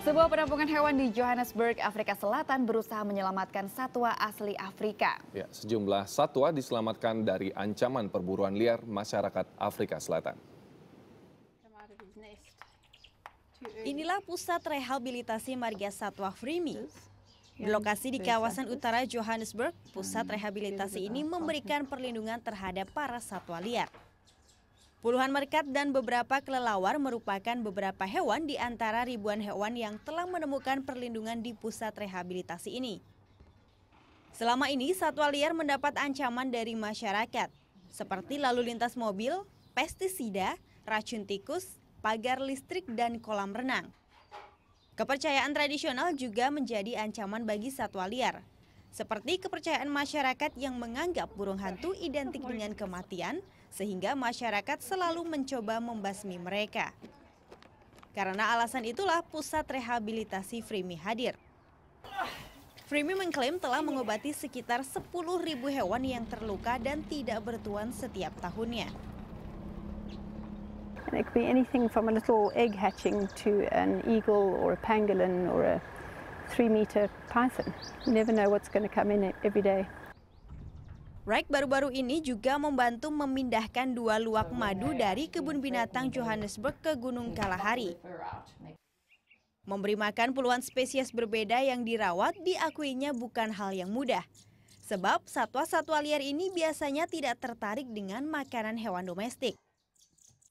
Sebuah penampungan hewan di Johannesburg, Afrika Selatan berusaha menyelamatkan satwa asli Afrika. Ya, sejumlah satwa diselamatkan dari ancaman perburuan liar masyarakat Afrika Selatan. Inilah pusat rehabilitasi marga satwa Frimi. Berlokasi di kawasan utara Johannesburg, pusat rehabilitasi ini memberikan perlindungan terhadap para satwa liar. Puluhan merkat dan beberapa kelelawar merupakan beberapa hewan di antara ribuan hewan yang telah menemukan perlindungan di pusat rehabilitasi ini. Selama ini, satwa liar mendapat ancaman dari masyarakat, seperti lalu lintas mobil, pestisida, racun tikus, pagar listrik, dan kolam renang. Kepercayaan tradisional juga menjadi ancaman bagi satwa liar, seperti kepercayaan masyarakat yang menganggap burung hantu identik dengan kematian, sehingga masyarakat selalu mencoba membasmi mereka. Karena alasan itulah pusat rehabilitasi Frimi hadir. Frimi mengklaim telah mengobati sekitar 10.000 hewan yang terluka dan tidak bertuan setiap tahunnya. it could be anything from a little egg hatching to an eagle or a pangolin or a three meter python. You never know what's going to come in every day. Rek baru-baru ini juga membantu memindahkan dua luak madu dari kebun binatang Johannesburg ke Gunung Kalahari. Memberi makan puluhan spesies berbeda yang dirawat diakuinya bukan hal yang mudah. Sebab satwa-satwa liar ini biasanya tidak tertarik dengan makanan hewan domestik.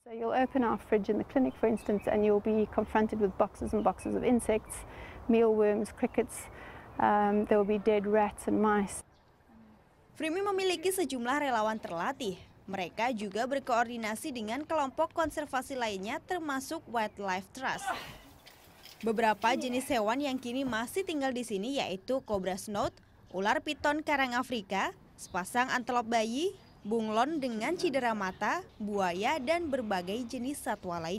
So you'll open our fridge in the clinic for instance and you'll be confronted with boxes and boxes of insects mealworms, crickets, um, there will be dead rats and mice. Frimi memiliki sejumlah relawan terlatih. Mereka juga berkoordinasi dengan kelompok konservasi lainnya termasuk Wildlife Trust. Beberapa jenis hewan yang kini masih tinggal di sini yaitu kobra snout, ular piton karang Afrika, sepasang antelop bayi, bunglon dengan cedera mata, buaya, dan berbagai jenis satwa lain.